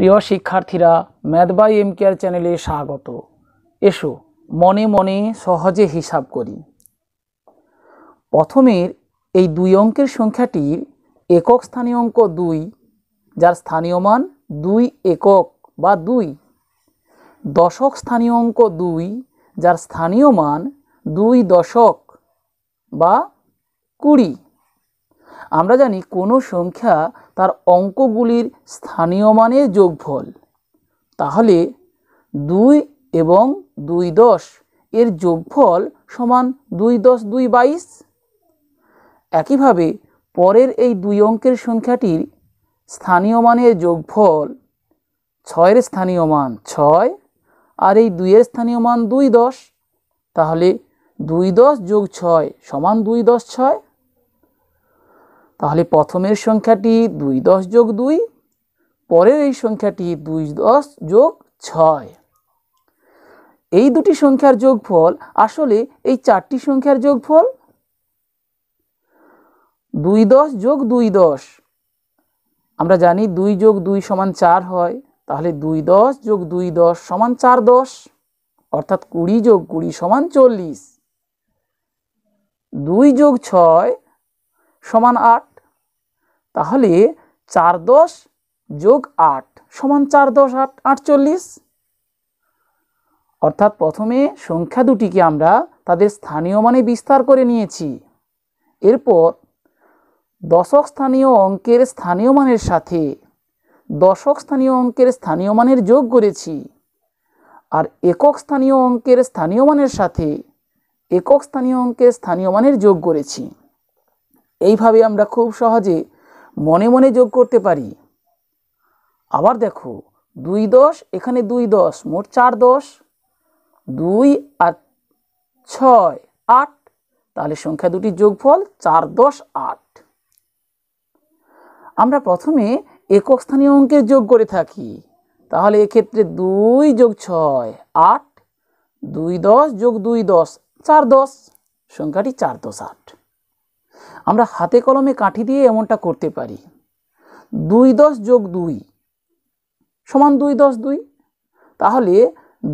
প্রিয় শিক্ষার্থীরা math M care চ্যানেলে স্বাগত এসো মনে মনে সহজে হিসাব করি প্রথমের এই দুই অঙ্কের সংখ্যাটির একক স্থানীয় অঙ্ক দুই যার স্থানীয় মান দুই একক বা দুই দশক স্থানীয় অঙ্ক দুই যার স্থানীয় মান দুই দশক বা কুড়ি আমরা জানি কোনো সংখ্যা তার অঙ্কগুলির স্থানীয় মানে যোগফল তাহলে দুই এবং দুই দশ এর যোগফল সমান দুই দশ দুই বাইশ একইভাবে পরের এই দুই অঙ্কের সংখ্যাটির স্থানীয় মানের যোগফল ছয়ের স্থানীয় মান ছয় আর এই দুইয়ের স্থানীয় মান দুই দশ তাহলে দুই দশ যোগ ছয় সমান দুই দশ ছয় তাহলে প্রথমের সংখ্যাটি দুই দশ যোগ দুই পরের এই সংখ্যাটি দুই দশ যোগ ছয় এই দুটি সংখ্যার যোগফল আসলে এই চারটি সংখ্যার যোগফল দুই দশ যোগ দুই দশ আমরা জানি দুই যোগ দুই সমান চার হয় তাহলে দুই দশ যোগ দুই দশ সমান চার দশ অর্থাৎ কুড়ি যোগ কুড়ি সমান চল্লিশ দুই যোগ ছয় সমান আট তাহলে চার দশ যোগ আট সমান চার দশ আট আটচল্লিশ অর্থাৎ প্রথমে সংখ্যা দুটিকে আমরা তাদের স্থানীয় মানে বিস্তার করে নিয়েছি এরপর দশক স্থানীয় অঙ্কের স্থানীয় মানের সাথে দশক স্থানীয় অঙ্কের স্থানীয় মানের যোগ করেছি আর একক স্থানীয় অঙ্কের স্থানীয় মানের সাথে একক স্থানীয় অঙ্কের স্থানীয় মানের যোগ করেছি এইভাবে আমরা খুব সহজে মনে মনে যোগ করতে পারি আবার দেখো দুই দশ এখানে দুই দশ মোট চার দশ দুই আর ছয় আট তাহলে সংখ্যা যোগ যোগফল চার দশ আট আমরা প্রথমে একক স্থানীয় অঙ্কের যোগ করে থাকি তাহলে এক্ষেত্রে দুই যোগ ছয় আট দুই দশ যোগ দুই দশ চার দশ সংখ্যাটি চার দশ আট আমরা হাতে কলমে কাঠি দিয়ে এমনটা করতে পারি দুই দশ যোগ দুই সমান দুই দশ দুই তাহলে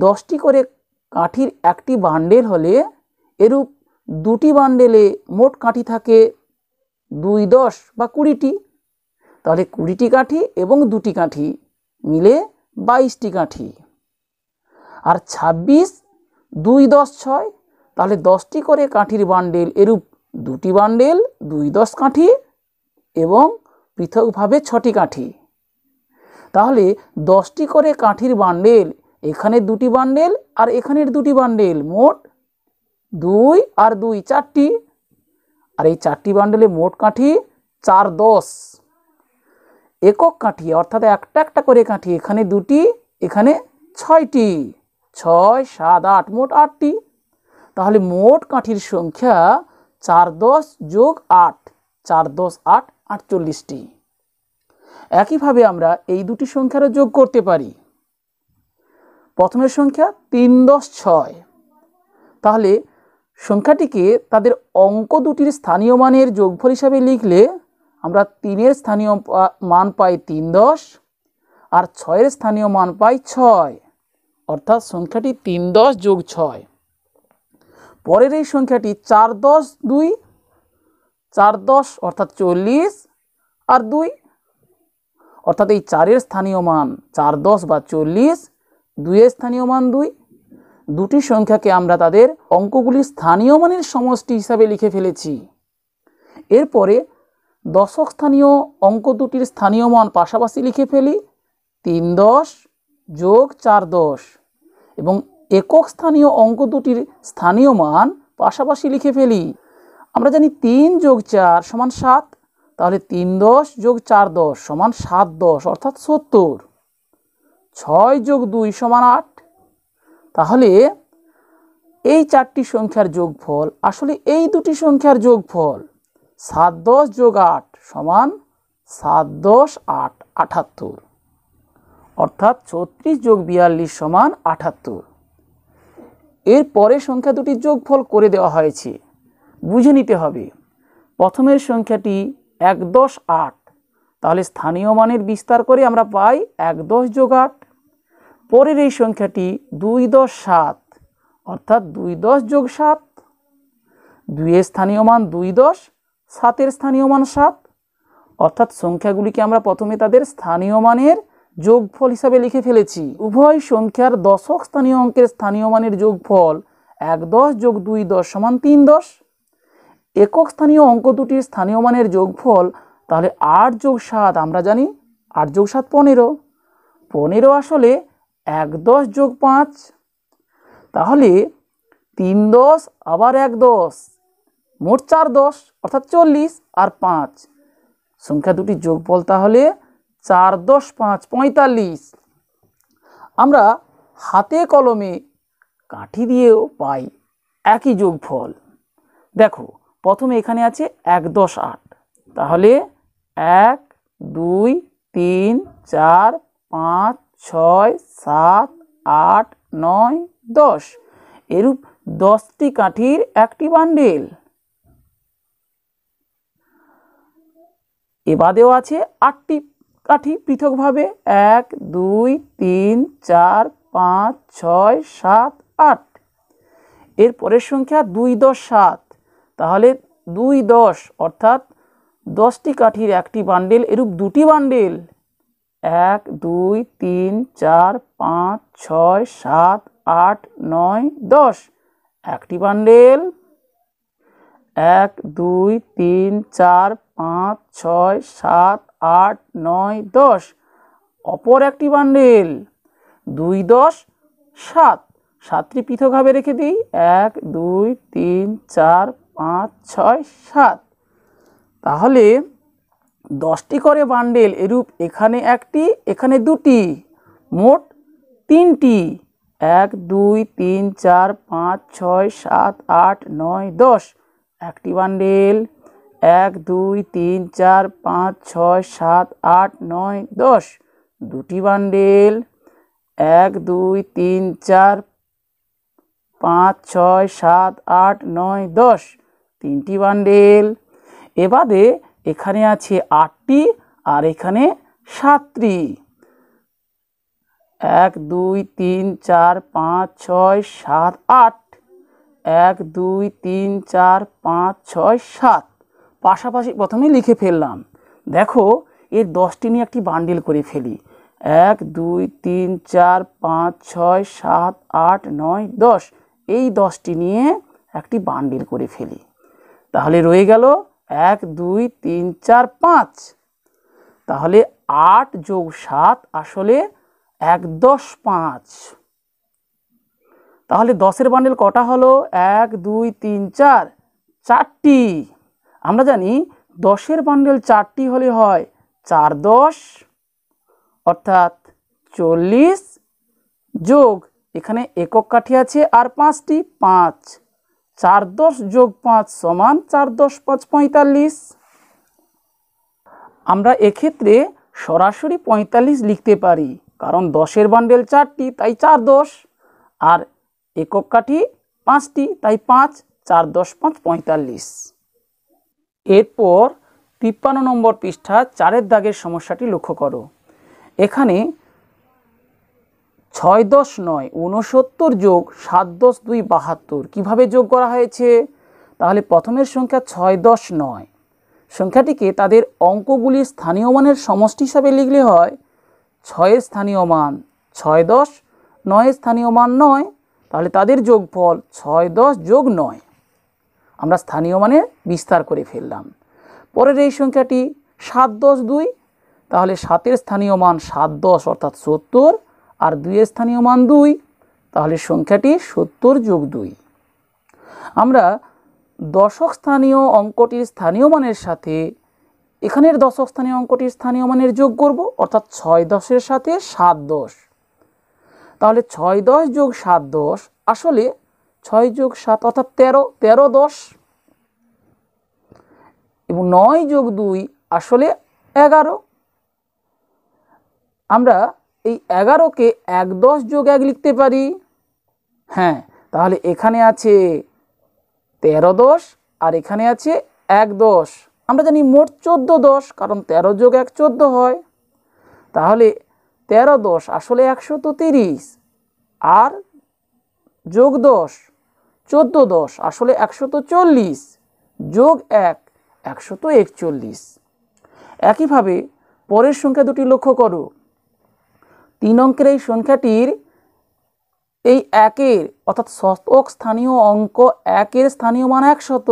দশটি করে কাঠির একটি বান্ডেল হলে এরূপ দুটি বান্ডেলে মোট কাঠি থাকে দুই দশ বা কুড়িটি তাহলে কুড়িটি কাঠি এবং দুটি কাঠি মিলে বাইশটি কাঠি আর ছাব্বিশ দুই দশ ছয় তাহলে দশটি করে কাঠির বান্ডেল এরূপ দুটি বান্ডেল দুই দশ কাঠি এবং পৃথকভাবে ছটি কাঠি তাহলে দশটি করে কাঠির বান্ডেল এখানে দুটি বান্ডেল আর এখানের দুটি বান্ডেল মোট দুই আর দুই চারটি আর এই চারটি বান্ডেলে মোট কাঠি চার দশ একক কাঠি অর্থাৎ একটা একটা করে কাঠি এখানে দুটি এখানে ছয়টি ছয় সাত আট মোট আটটি তাহলে মোট কাঠির সংখ্যা চার দশ যোগ আট চার দশ আট আটচল্লিশটি একইভাবে আমরা এই দুটি সংখ্যারও যোগ করতে পারি প্রথমের সংখ্যা তিন দশ ছয় তাহলে সংখ্যাটিকে তাদের অঙ্ক দুটির স্থানীয় মানের যোগফল হিসাবে লিখলে আমরা তিনের স্থানীয় মান পাই তিন দশ আর ছয়ের স্থানীয় মান পাই ছয় অর্থাৎ সংখ্যাটি তিন দশ যোগ ছয় পরের এই সংখ্যাটি চার দশ দুই চার দশ অর্থাৎ চল্লিশ আর দুই অর্থাৎ এই চারের স্থানীয় মান চার দশ বা চল্লিশ দুইয়ের স্থানীয় মান দুই দুটি সংখ্যাকে আমরা তাদের অঙ্কগুলি স্থানীয় মানের সমষ্টি হিসাবে লিখে ফেলেছি এরপরে দশক স্থানীয় অঙ্ক দুটির স্থানীয় মান পাশাপাশি লিখে ফেলি তিন দশ যোগ চার দশ এবং একক স্থানীয় অঙ্ক দুটির স্থানীয় মান পাশাপাশি লিখে ফেলি আমরা জানি তিন যোগ চার সমান সাত তাহলে তিন দশ যোগ চার দশ সমান সাত দশ অর্থাৎ সত্তর ছয় যোগ দুই সমান আট তাহলে এই চারটি সংখ্যার যোগফল আসলে এই দুটি সংখ্যার যোগফল সাত দশ যোগ আট সমান সাত দশ আট আঠাত্তর অর্থাৎ ছত্রিশ যোগ বিয়াল্লিশ সমান আঠাত্তর এর পরে সংখ্যা দুটি যোগফল করে দেওয়া হয়েছে বুঝে নিতে হবে প্রথমের সংখ্যাটি এক দশ আট তাহলে স্থানীয় মানের বিস্তার করে আমরা পাই এক দশ যোগ আট পরের এই সংখ্যাটি দুই দশ সাত অর্থাৎ দুই দশ যোগ সাত দুইয়ের স্থানীয় মান দুই দশ সাতের স্থানীয় মান সাত অর্থাৎ সংখ্যাগুলিকে আমরা প্রথমে তাদের স্থানীয় মানের যোগফল হিসাবে লিখে ফেলেছি উভয় সংখ্যার দশক স্থানীয় অঙ্কের স্থানীয় মানের যোগফল এক দশ যোগ দুই দশ সমান তিন দশ একক স্থানীয় অঙ্ক দুটির স্থানীয় মানের যোগফল তাহলে আট যোগ সাত আমরা জানি আট যোগ সাত পনেরো পনেরো আসলে এক দশ যোগ পাঁচ তাহলে তিন দশ আবার এক দশ মোট চার দশ অর্থাৎ চল্লিশ আর পাঁচ সংখ্যা দুটির যোগফল তাহলে চার দশ পাঁচ পঁয়তাল্লিশ আমরা হাতে কলমে কাঠি দিয়েও পাই একই যোগফল দেখো প্রথমে এখানে আছে এক দশ আট তাহলে এক দুই তিন চার পাঁচ ছয় সাত আট নয় দশ এরূপ দশটি কাঠির একটি বান্ডেল এ বাদেও আছে আটটি কাঠি পৃথকভাবে এক দুই তিন চার পাঁচ ছয় সাত আট এর পরের সংখ্যা দুই দশ সাত তাহলে দুই দশ অর্থাৎ দশটি কাঠির একটি বান্ডেল এরূপ দুটি বান্ডেল এক দুই তিন চার পাঁচ ছয় সাত আট নয় দশ একটি বান্ডেল এক দুই তিন চার পাঁচ ছয় সাত আট নয় দশ অপর একটি বান্ডিল দুই দশ সাত সাতটি পৃথকভাবে রেখে দিই এক দুই তিন চার পাঁচ ছয় সাত তাহলে দশটি করে বান্ডেল এরূপ এখানে একটি এখানে দুটি মোট তিনটি এক দুই তিন চার পাঁচ ছয় সাত আট নয় দশ একটি বান্ডেল এক দুই তিন চার পাঁচ ছয় সাত আট নয় দশ দুটি বান্ডেল এক দুই তিন চার পাঁচ ছয় সাত আট নয় দশ তিনটি বান্ডেল এবারে এখানে আছে আটটি আর এখানে সাতটি এক দুই তিন চার পাঁচ ছয় সাত আট এক দুই তিন চার পাঁচ ছয় সাত পাশাপাশি প্রথমে লিখে ফেললাম দেখো এর দশটি নিয়ে একটি বান্ডিল করে ফেলি এক দুই তিন চার পাঁচ ছয় সাত আট নয় দশ এই দশটি নিয়ে একটি বান্ডিল করে ফেলি তাহলে রয়ে গেল এক দুই তিন চার পাঁচ তাহলে আট যোগ সাত আসলে এক দশ পাঁচ তাহলে দশের বান্ডেল কটা হলো এক দুই তিন চার চারটি আমরা জানি দশের বান্ডেল চারটি হলে হয় চার দশ অর্থাৎ চল্লিশ যোগ এখানে একক কাঠি আছে আর পাঁচটি পাঁচ চার দশ যোগ পাঁচ সমান চার দশ পাঁচ পঁয়তাল্লিশ আমরা এক্ষেত্রে সরাসরি পঁয়তাল্লিশ লিখতে পারি কারণ দশের বান্ডেল চারটি তাই চার দশ আর একক কাঠি পাঁচটি তাই পাঁচ চার দশ পাঁচ পঁয়তাল্লিশ এরপর তিপ্পান্ন নম্বর পৃষ্ঠা চারের দাগের সমস্যাটি লক্ষ্য করো এখানে ছয় দশ নয় উনসত্তর যোগ সাত দশ দুই বাহাত্তর কীভাবে যোগ করা হয়েছে তাহলে প্রথমের সংখ্যা ছয় দশ নয় সংখ্যাটিকে তাদের অঙ্কগুলি স্থানীয় মানের সমষ্টি হিসাবে লিখলে হয় ছয়ের স্থানীয় মান ছয় দশ নয়ের স্থানীয় মান নয় তাহলে তাদের যোগফল ছয় দশ যোগ নয় আমরা স্থানীয় মানে বিস্তার করে ফেললাম পরের এই সংখ্যাটি সাত দশ দুই তাহলে সাতের স্থানীয় মান সাত দশ অর্থাৎ সত্তর আর দুইয়ের স্থানীয় মান দুই তাহলে সংখ্যাটি সত্তর যোগ দুই আমরা দশক স্থানীয় অঙ্কটির স্থানীয় মানের সাথে এখানের দশক স্থানীয় অঙ্কটির স্থানীয় মানের যোগ করব অর্থাৎ ছয় দশের সাথে সাত দশ তাহলে ছয় দশ যোগ সাত দশ আসলে ছয় যোগ সাত অর্থাৎ তেরো তেরো দশ এবং নয় যোগ দুই আসলে এগারো আমরা এই এগারোকে এক দশ যোগ এক লিখতে পারি হ্যাঁ তাহলে এখানে আছে তেরো দশ আর এখানে আছে এক দশ আমরা জানি মোট চোদ্দ দশ কারণ তেরো যোগ এক চোদ্দ হয় তাহলে তেরো দশ আসলে একশো তো তিরিশ আর যোগ দশ চোদ্দো দশ আসলে একশো তো চল্লিশ যোগ এক একশো তো একচল্লিশ একইভাবে পরের সংখ্যা দুটি লক্ষ্য করো তিন অঙ্কের এই সংখ্যাটির এই একের অর্থাৎ শতক স্থানীয় অঙ্ক একের স্থানীয় মান একশত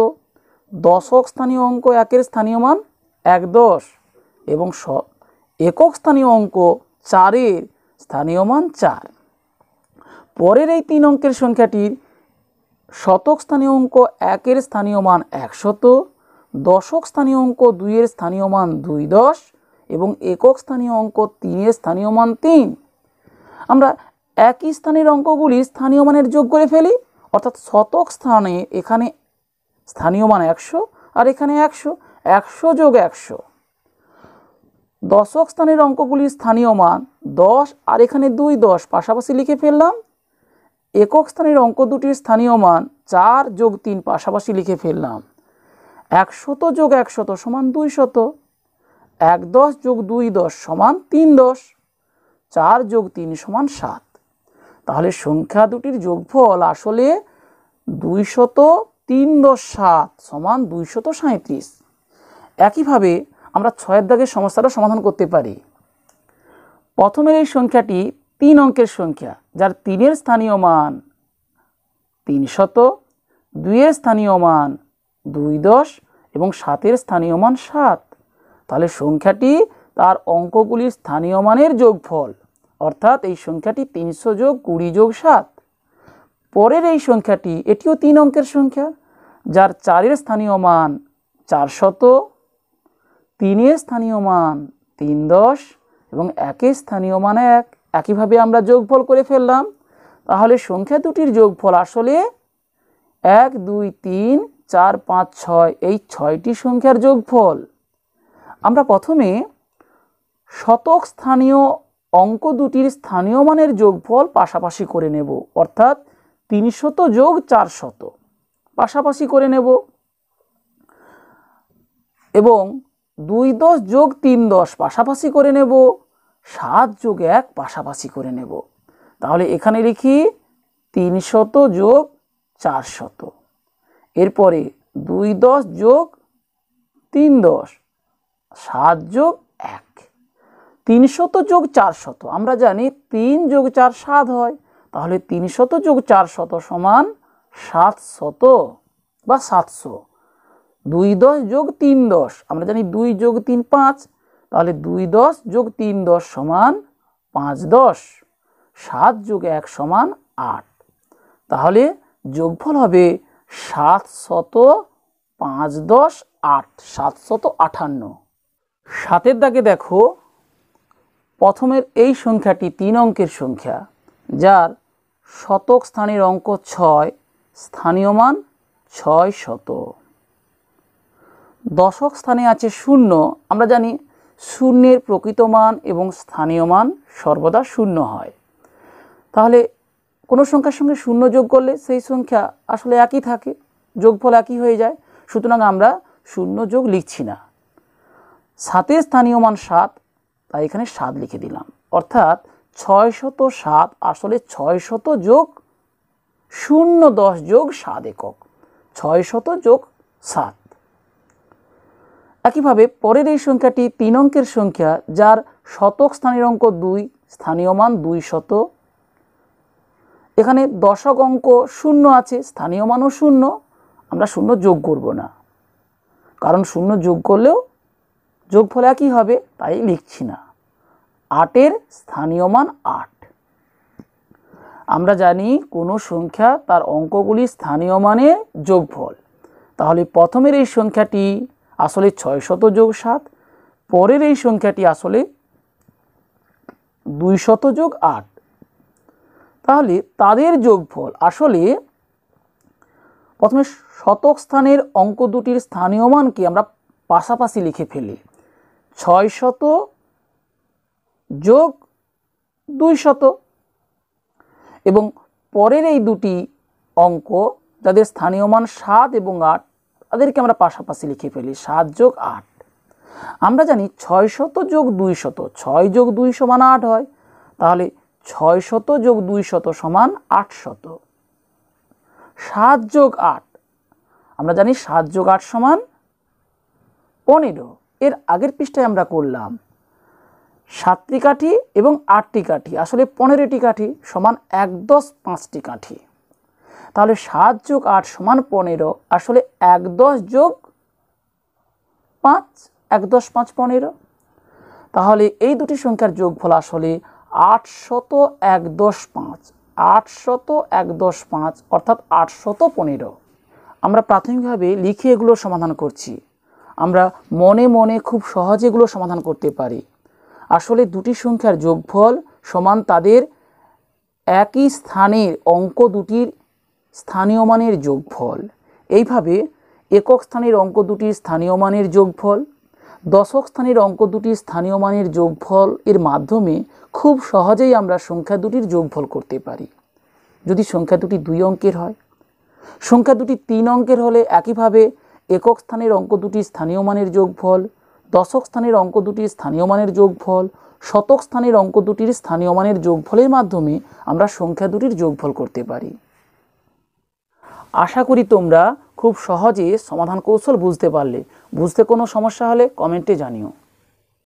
দশক স্থানীয় অঙ্ক একের স্থানীয় মান এক দশ এবং স একক স্থানীয় অঙ্ক চারের স্থানীয় মান চার পরের এই তিন অঙ্কের সংখ্যাটির শতক স্থানীয় অঙ্ক একের স্থানীয় মান একশত দশক স্থানীয় অঙ্ক দুইয়ের স্থানীয় মান দুই দশ এবং একক স্থানীয় অঙ্ক তিনের স্থানীয় মান তিন আমরা একই স্থানের অঙ্কগুলি স্থানীয় মানের যোগ করে ফেলি অর্থাৎ শতক স্থানে এখানে স্থানীয় মান একশো আর এখানে একশো একশো যোগ একশো দশক স্থানের অঙ্কগুলি স্থানীয় মান দশ আর এখানে দুই দশ পাশাপাশি লিখে ফেললাম একক স্থানের অঙ্ক দুটির স্থানীয় মান চার যোগ তিন পাশাপাশি লিখে ফেললাম একশত যোগ একশত সমান দুই শত এক দশ যোগ দুই দশ সমান তিন দশ চার যোগ তিন সমান সাত তাহলে সংখ্যা দুটির যোগফল আসলে দুইশত তিন দশ সাত সমান দুইশত সাঁত্রিশ একইভাবে আমরা ছয়ের দাগের সমস্যাটা সমাধান করতে পারি প্রথমের এই সংখ্যাটি তিন অঙ্কের সংখ্যা যার তিনের স্থানীয় মান তিনশত দুইয়ের স্থানীয় মান দুই দশ এবং সাতের স্থানীয় মান সাত তাহলে সংখ্যাটি তার অঙ্কগুলির স্থানীয় মানের যোগফল অর্থাৎ এই সংখ্যাটি তিনশো যোগ কুড়ি যোগ সাত পরের এই সংখ্যাটি এটিও তিন অঙ্কের সংখ্যা যার চারের স্থানীয় মান চারশত তিনে স্থানীয় মান তিন দশ এবং একে স্থানীয় মানে এক একইভাবে আমরা যোগফল করে ফেললাম তাহলে সংখ্যা দুটির যোগফল আসলে এক দুই তিন চার পাঁচ ছয় এই ছয়টি সংখ্যার যোগফল আমরা প্রথমে শতক স্থানীয় অঙ্ক দুটির স্থানীয় মানের যোগফল পাশাপাশি করে নেব অর্থাৎ তিনশত যোগ চারশত পাশাপাশি করে নেব এবং দুই দশ যোগ তিন দশ পাশাপাশি করে নেব সাত যোগ এক পাশাপাশি করে নেব তাহলে এখানে লিখি তিন শত যোগ চার শত এরপরে দুই দশ যোগ তিন দশ সাত যোগ এক তিন শত যোগ চার শত আমরা জানি তিন যোগ চার সাত হয় তাহলে তিন শত যোগ চার শত সমান সাত শত বা সাতশো দুই দশ যোগ তিন দশ আমরা জানি দুই যোগ তিন পাঁচ তাহলে দুই দশ যোগ তিন দশ সমান পাঁচ দশ সাত যোগ এক সমান আট তাহলে যোগফল হবে সাত শত পাঁচ দশ আট সাত শত আঠান্ন সাতের দাগে দেখো প্রথমের এই সংখ্যাটি তিন অঙ্কের সংখ্যা যার শতক স্থানের অঙ্ক ছয় স্থানীয় মান ছয় শত দশক স্থানে আছে শূন্য আমরা জানি শূন্যের প্রকৃত মান এবং স্থানীয় মান সর্বদা শূন্য হয় তাহলে কোনো সংখ্যার সঙ্গে শূন্য যোগ করলে সেই সংখ্যা আসলে একই থাকে যোগফল একই হয়ে যায় সুতরাং আমরা শূন্য যোগ লিখছি না সাতের স্থানীয় মান সাত তাই এখানে সাত লিখে দিলাম অর্থাৎ ছয় শত সাত আসলে ছয় শত যোগ শূন্য দশ যোগ সাত একক ছয় শত যোগ সাত একইভাবে পরের এই সংখ্যাটি তিন অঙ্কের সংখ্যা যার শতক স্থানীয় অঙ্ক দুই স্থানীয় মান দুই শত এখানে দশক অঙ্ক শূন্য আছে স্থানীয় মানও শূন্য আমরা শূন্য যোগ করব না কারণ শূন্য যোগ করলেও যোগফল একই হবে তাই লিখছি না আটের স্থানীয় মান আট আমরা জানি কোনো সংখ্যা তার অঙ্কগুলি স্থানীয় মানে যোগফল তাহলে প্রথমের এই সংখ্যাটি আসলে ছয় শত যোগ সাত পরের এই সংখ্যাটি আসলে দুই শত যোগ আট তাহলে তাদের যোগফল আসলে প্রথমে শতক স্থানের অঙ্ক দুটির স্থানীয় মানকে আমরা পাশাপাশি লিখে ফেলি ছয় শত যোগ দুই শত এবং পরের এই দুটি অঙ্ক যাদের স্থানীয় মান সাত এবং আট তাদেরকে আমরা পাশাপাশি লিখে ফেলি সাত যোগ আট আমরা জানি ছয় শত যোগ দুই শত ছয় যোগ দুই সমান আট হয় তাহলে ছয় শত যোগ দুই শত সমান আট শত সাত যোগ আট আমরা জানি সাত যোগ আট সমান পনেরো এর আগের পৃষ্ঠায় আমরা করলাম সাতটি কাঠি এবং আটটি কাঠি আসলে পনেরোটি কাঠি সমান এক দশ পাঁচটি কাঠি তাহলে সাত যোগ আট সমান পনেরো আসলে এক দশ যোগ পাঁচ এক দশ পাঁচ পনেরো তাহলে এই দুটি সংখ্যার যোগফল আসলে আটশত এক দশ পাঁচ আটশত এক দশ পাঁচ অর্থাৎ আটশত পনেরো আমরা প্রাথমিকভাবে লিখে এগুলো সমাধান করছি আমরা মনে মনে খুব সহজে এগুলো সমাধান করতে পারি আসলে দুটি সংখ্যার যোগফল সমান তাদের একই স্থানের অঙ্ক দুটির স্থানীয় মানের যোগফল এইভাবে একক স্থানের অঙ্ক দুটি স্থানীয় মানের যোগফল দশক স্থানের অঙ্ক দুটি স্থানীয় মানের যোগফল এর মাধ্যমে খুব সহজেই আমরা সংখ্যা দুটির যোগফল করতে পারি যদি সংখ্যা দুটি দুই অঙ্কের হয় সংখ্যা দুটি তিন অঙ্কের হলে একইভাবে একক স্থানের অঙ্ক দুটি স্থানীয় মানের যোগফল দশক স্থানের অঙ্ক দুটি স্থানীয় মানের যোগফল শতক স্থানের অঙ্ক দুটির স্থানীয় মানের যোগফলের মাধ্যমে আমরা সংখ্যা দুটির যোগফল করতে পারি আশা করি তোমরা খুব সহজে সমাধান কৌশল বুঝতে পারলে বুঝতে কোনো সমস্যা হলে কমেন্টে জানিও